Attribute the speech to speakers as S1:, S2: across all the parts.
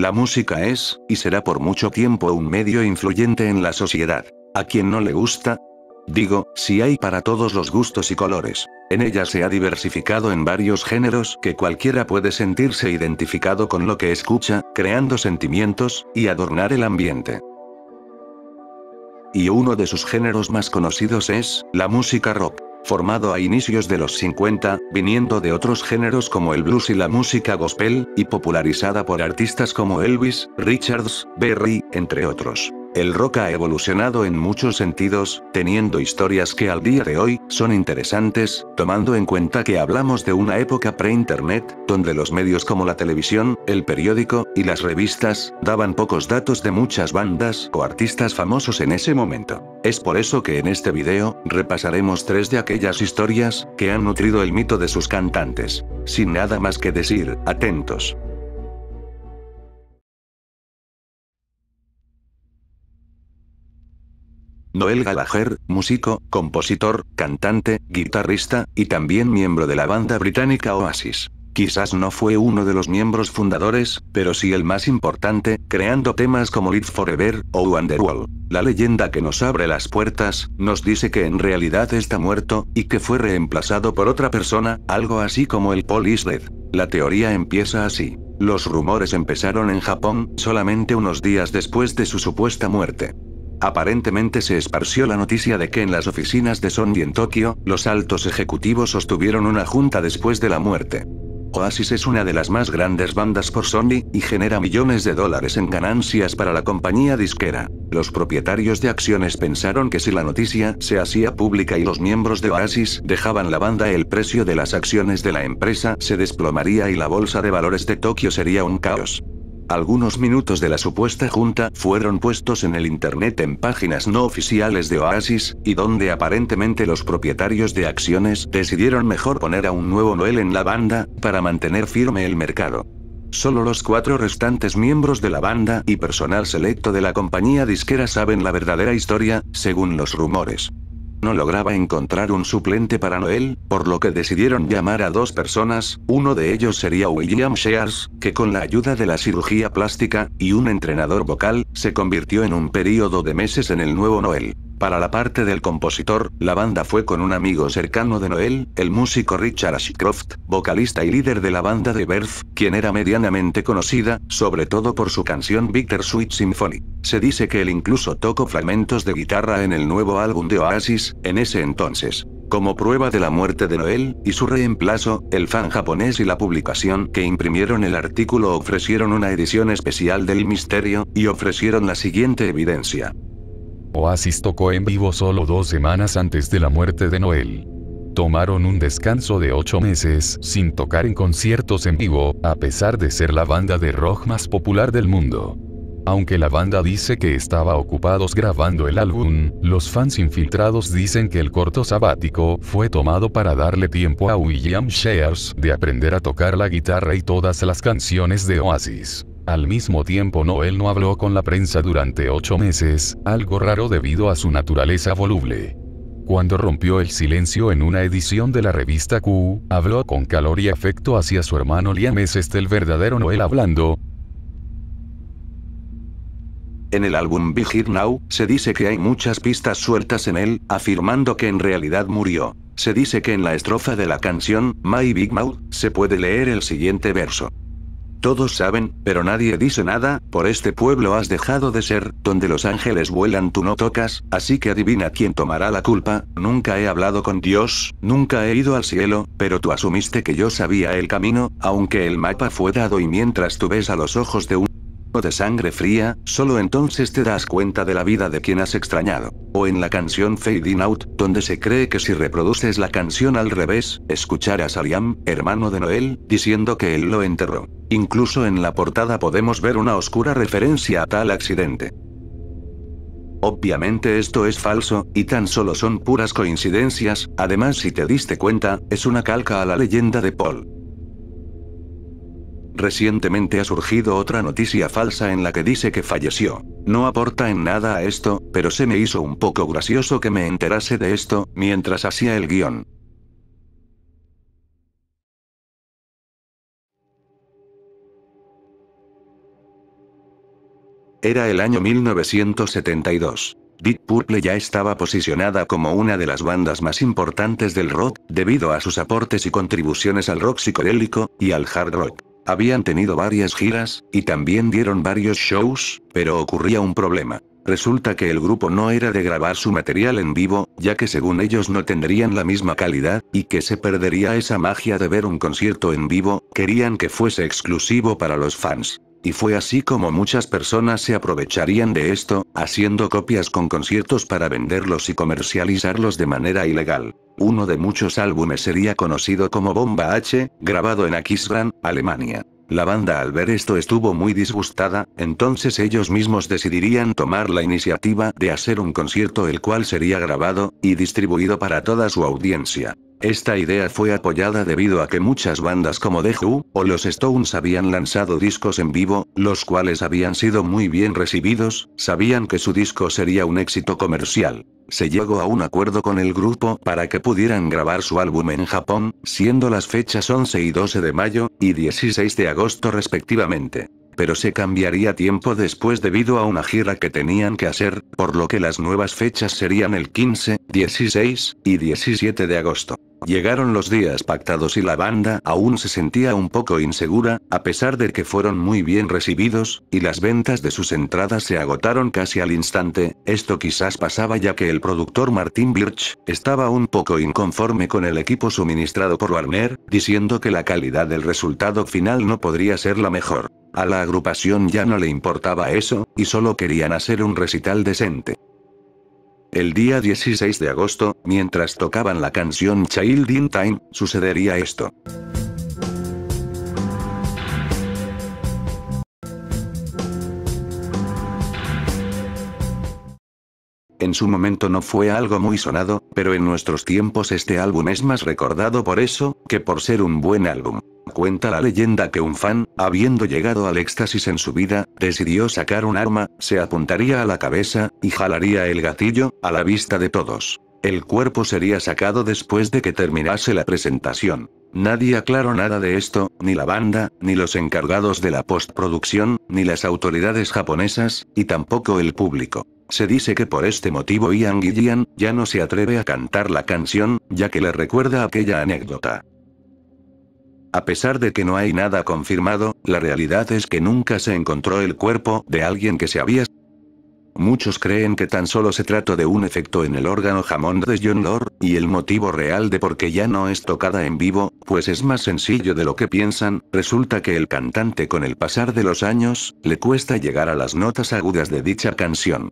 S1: La música es, y será por mucho tiempo un medio influyente en la sociedad. ¿A quien no le gusta? Digo, si hay para todos los gustos y colores. En ella se ha diversificado en varios géneros que cualquiera puede sentirse identificado con lo que escucha, creando sentimientos, y adornar el ambiente. Y uno de sus géneros más conocidos es, la música rock formado a inicios de los 50, viniendo de otros géneros como el blues y la música gospel, y popularizada por artistas como Elvis, Richards, Berry, entre otros. El rock ha evolucionado en muchos sentidos, teniendo historias que al día de hoy son interesantes, tomando en cuenta que hablamos de una época pre-internet, donde los medios como la televisión, el periódico y las revistas daban pocos datos de muchas bandas o artistas famosos en ese momento. Es por eso que en este video, repasaremos tres de aquellas historias que han nutrido el mito de sus cantantes. Sin nada más que decir, atentos. Noel Gallagher, músico, compositor, cantante, guitarrista, y también miembro de la banda británica Oasis. Quizás no fue uno de los miembros fundadores, pero sí el más importante, creando temas como Live Forever o Wonderwall. La leyenda que nos abre las puertas, nos dice que en realidad está muerto, y que fue reemplazado por otra persona, algo así como el Paul La teoría empieza así. Los rumores empezaron en Japón, solamente unos días después de su supuesta muerte. Aparentemente se esparció la noticia de que en las oficinas de Sony en Tokio, los altos ejecutivos sostuvieron una junta después de la muerte. Oasis es una de las más grandes bandas por Sony, y genera millones de dólares en ganancias para la compañía disquera. Los propietarios de acciones pensaron que si la noticia se hacía pública y los miembros de Oasis dejaban la banda el precio de las acciones de la empresa se desplomaría y la bolsa de valores de Tokio sería un caos. Algunos minutos de la supuesta junta fueron puestos en el Internet en páginas no oficiales de Oasis, y donde aparentemente los propietarios de acciones decidieron mejor poner a un nuevo Noel en la banda, para mantener firme el mercado. Solo los cuatro restantes miembros de la banda y personal selecto de la compañía disquera saben la verdadera historia, según los rumores no lograba encontrar un suplente para Noel, por lo que decidieron llamar a dos personas, uno de ellos sería William Shears, que con la ayuda de la cirugía plástica, y un entrenador vocal, se convirtió en un período de meses en el nuevo Noel. Para la parte del compositor, la banda fue con un amigo cercano de Noel, el músico Richard Ashcroft, vocalista y líder de la banda de Berth, quien era medianamente conocida, sobre todo por su canción Victor Sweet Symphony. Se dice que él incluso tocó fragmentos de guitarra en el nuevo álbum de Oasis, en ese entonces. Como prueba de la muerte de Noel, y su reemplazo, el fan japonés y la publicación que imprimieron el artículo ofrecieron una edición especial del misterio, y ofrecieron la siguiente evidencia. Oasis tocó en vivo solo dos semanas antes de la muerte de Noel. Tomaron un descanso de ocho meses sin tocar en conciertos en vivo, a pesar de ser la banda de rock más popular del mundo. Aunque la banda dice que estaba ocupados grabando el álbum, los fans infiltrados dicen que el corto sabático fue tomado para darle tiempo a William Shears de aprender a tocar la guitarra y todas las canciones de Oasis. Al mismo tiempo Noel no habló con la prensa durante ocho meses, algo raro debido a su naturaleza voluble. Cuando rompió el silencio en una edición de la revista Q, habló con calor y afecto hacia su hermano Liam. ¿Es este el verdadero Noel hablando? En el álbum Big Here Now, se dice que hay muchas pistas sueltas en él, afirmando que en realidad murió. Se dice que en la estrofa de la canción, My Big Mouth, se puede leer el siguiente verso. Todos saben, pero nadie dice nada, por este pueblo has dejado de ser, donde los ángeles vuelan tú no tocas, así que adivina quién tomará la culpa, nunca he hablado con Dios, nunca he ido al cielo, pero tú asumiste que yo sabía el camino, aunque el mapa fue dado y mientras tú ves a los ojos de un o de sangre fría, solo entonces te das cuenta de la vida de quien has extrañado. O en la canción Fading Out, donde se cree que si reproduces la canción al revés, escucharás a Liam, hermano de Noel, diciendo que él lo enterró. Incluso en la portada podemos ver una oscura referencia a tal accidente. Obviamente esto es falso, y tan solo son puras coincidencias, además si te diste cuenta, es una calca a la leyenda de Paul. Recientemente ha surgido otra noticia falsa en la que dice que falleció. No aporta en nada a esto, pero se me hizo un poco gracioso que me enterase de esto, mientras hacía el guión. Era el año 1972. Deep Purple ya estaba posicionada como una de las bandas más importantes del rock, debido a sus aportes y contribuciones al rock psicodélico, y al hard rock. Habían tenido varias giras, y también dieron varios shows, pero ocurría un problema. Resulta que el grupo no era de grabar su material en vivo, ya que según ellos no tendrían la misma calidad, y que se perdería esa magia de ver un concierto en vivo, querían que fuese exclusivo para los fans. Y fue así como muchas personas se aprovecharían de esto, haciendo copias con conciertos para venderlos y comercializarlos de manera ilegal. Uno de muchos álbumes sería conocido como Bomba H, grabado en Aquisgrán, Alemania. La banda al ver esto estuvo muy disgustada, entonces ellos mismos decidirían tomar la iniciativa de hacer un concierto el cual sería grabado, y distribuido para toda su audiencia. Esta idea fue apoyada debido a que muchas bandas como The Who, o los Stones habían lanzado discos en vivo, los cuales habían sido muy bien recibidos, sabían que su disco sería un éxito comercial. Se llegó a un acuerdo con el grupo para que pudieran grabar su álbum en Japón, siendo las fechas 11 y 12 de mayo, y 16 de agosto respectivamente pero se cambiaría tiempo después debido a una gira que tenían que hacer, por lo que las nuevas fechas serían el 15, 16 y 17 de agosto. Llegaron los días pactados y la banda aún se sentía un poco insegura, a pesar de que fueron muy bien recibidos, y las ventas de sus entradas se agotaron casi al instante, esto quizás pasaba ya que el productor Martin Birch, estaba un poco inconforme con el equipo suministrado por Warner, diciendo que la calidad del resultado final no podría ser la mejor. A la agrupación ya no le importaba eso, y solo querían hacer un recital decente. El día 16 de agosto, mientras tocaban la canción Child in Time, sucedería esto. En su momento no fue algo muy sonado, pero en nuestros tiempos este álbum es más recordado por eso, que por ser un buen álbum. Cuenta la leyenda que un fan, habiendo llegado al éxtasis en su vida, decidió sacar un arma, se apuntaría a la cabeza, y jalaría el gatillo, a la vista de todos. El cuerpo sería sacado después de que terminase la presentación. Nadie aclaró nada de esto, ni la banda, ni los encargados de la postproducción, ni las autoridades japonesas, y tampoco el público. Se dice que por este motivo Ian Gillian ya no se atreve a cantar la canción, ya que le recuerda aquella anécdota. A pesar de que no hay nada confirmado, la realidad es que nunca se encontró el cuerpo de alguien que se había... Muchos creen que tan solo se trató de un efecto en el órgano jamón de John Lord, y el motivo real de por qué ya no es tocada en vivo, pues es más sencillo de lo que piensan, resulta que el cantante con el pasar de los años, le cuesta llegar a las notas agudas de dicha canción.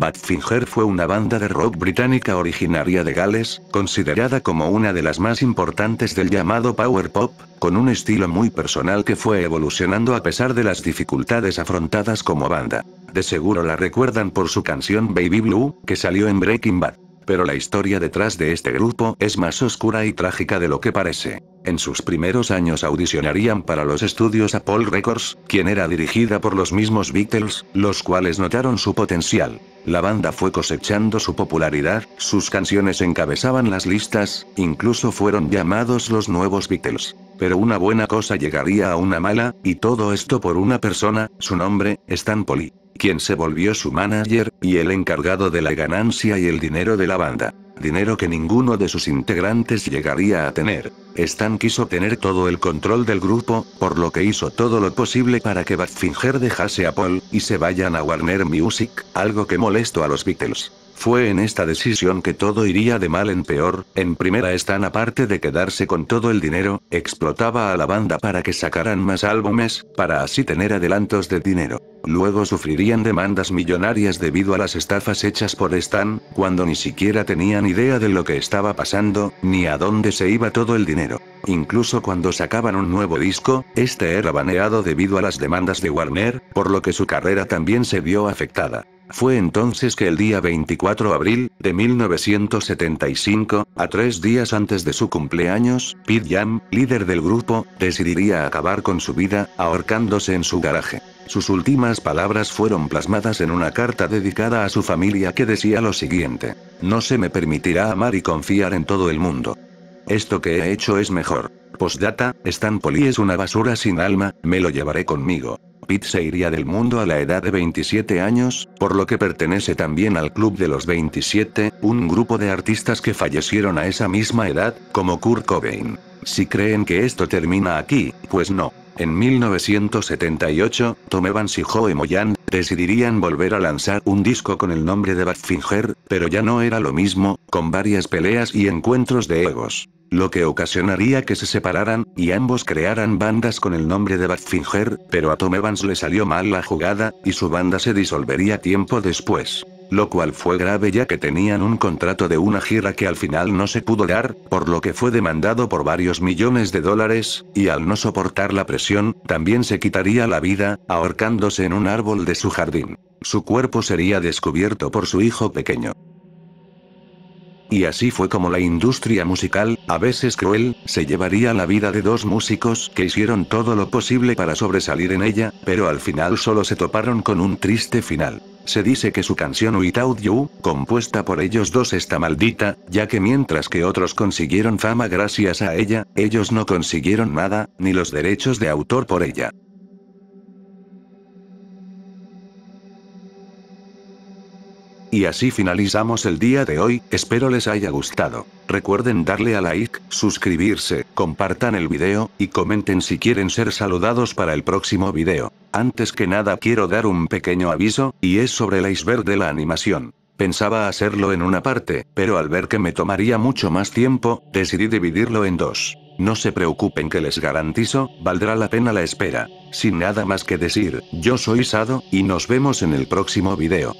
S1: Badfinger fue una banda de rock británica originaria de Gales, considerada como una de las más importantes del llamado power pop, con un estilo muy personal que fue evolucionando a pesar de las dificultades afrontadas como banda. De seguro la recuerdan por su canción Baby Blue, que salió en Breaking Bad pero la historia detrás de este grupo es más oscura y trágica de lo que parece. En sus primeros años audicionarían para los estudios Paul Records, quien era dirigida por los mismos Beatles, los cuales notaron su potencial. La banda fue cosechando su popularidad, sus canciones encabezaban las listas, incluso fueron llamados los nuevos Beatles. Pero una buena cosa llegaría a una mala, y todo esto por una persona, su nombre, Stan Poli quien se volvió su manager, y el encargado de la ganancia y el dinero de la banda. Dinero que ninguno de sus integrantes llegaría a tener. Stan quiso tener todo el control del grupo, por lo que hizo todo lo posible para que Badfinger dejase a Paul, y se vayan a Warner Music, algo que molestó a los Beatles. Fue en esta decisión que todo iría de mal en peor, en primera Stan aparte de quedarse con todo el dinero, explotaba a la banda para que sacaran más álbumes, para así tener adelantos de dinero. Luego sufrirían demandas millonarias debido a las estafas hechas por Stan, cuando ni siquiera tenían idea de lo que estaba pasando, ni a dónde se iba todo el dinero. Incluso cuando sacaban un nuevo disco, este era baneado debido a las demandas de Warner, por lo que su carrera también se vio afectada. Fue entonces que el día 24 de abril, de 1975, a tres días antes de su cumpleaños, Pete Jam, líder del grupo, decidiría acabar con su vida, ahorcándose en su garaje. Sus últimas palabras fueron plasmadas en una carta dedicada a su familia que decía lo siguiente. No se me permitirá amar y confiar en todo el mundo. Esto que he hecho es mejor. Postdata, Stan Poli es una basura sin alma, me lo llevaré conmigo. Pitt se iría del mundo a la edad de 27 años, por lo que pertenece también al Club de los 27, un grupo de artistas que fallecieron a esa misma edad, como Kurt Cobain. Si creen que esto termina aquí, pues no. En 1978, Tom Evans y Joe Moyan decidirían volver a lanzar un disco con el nombre de Badfinger, pero ya no era lo mismo, con varias peleas y encuentros de egos. Lo que ocasionaría que se separaran, y ambos crearan bandas con el nombre de Badfinger, pero a Tom Evans le salió mal la jugada, y su banda se disolvería tiempo después lo cual fue grave ya que tenían un contrato de una gira que al final no se pudo dar, por lo que fue demandado por varios millones de dólares, y al no soportar la presión, también se quitaría la vida, ahorcándose en un árbol de su jardín. Su cuerpo sería descubierto por su hijo pequeño. Y así fue como la industria musical, a veces cruel, se llevaría la vida de dos músicos que hicieron todo lo posible para sobresalir en ella, pero al final solo se toparon con un triste final. Se dice que su canción Without You, compuesta por ellos dos está maldita, ya que mientras que otros consiguieron fama gracias a ella, ellos no consiguieron nada, ni los derechos de autor por ella. Y así finalizamos el día de hoy, espero les haya gustado. Recuerden darle a like, suscribirse, compartan el video, y comenten si quieren ser saludados para el próximo video. Antes que nada quiero dar un pequeño aviso, y es sobre el iceberg de la animación. Pensaba hacerlo en una parte, pero al ver que me tomaría mucho más tiempo, decidí dividirlo en dos. No se preocupen que les garantizo, valdrá la pena la espera. Sin nada más que decir, yo soy Sado, y nos vemos en el próximo video.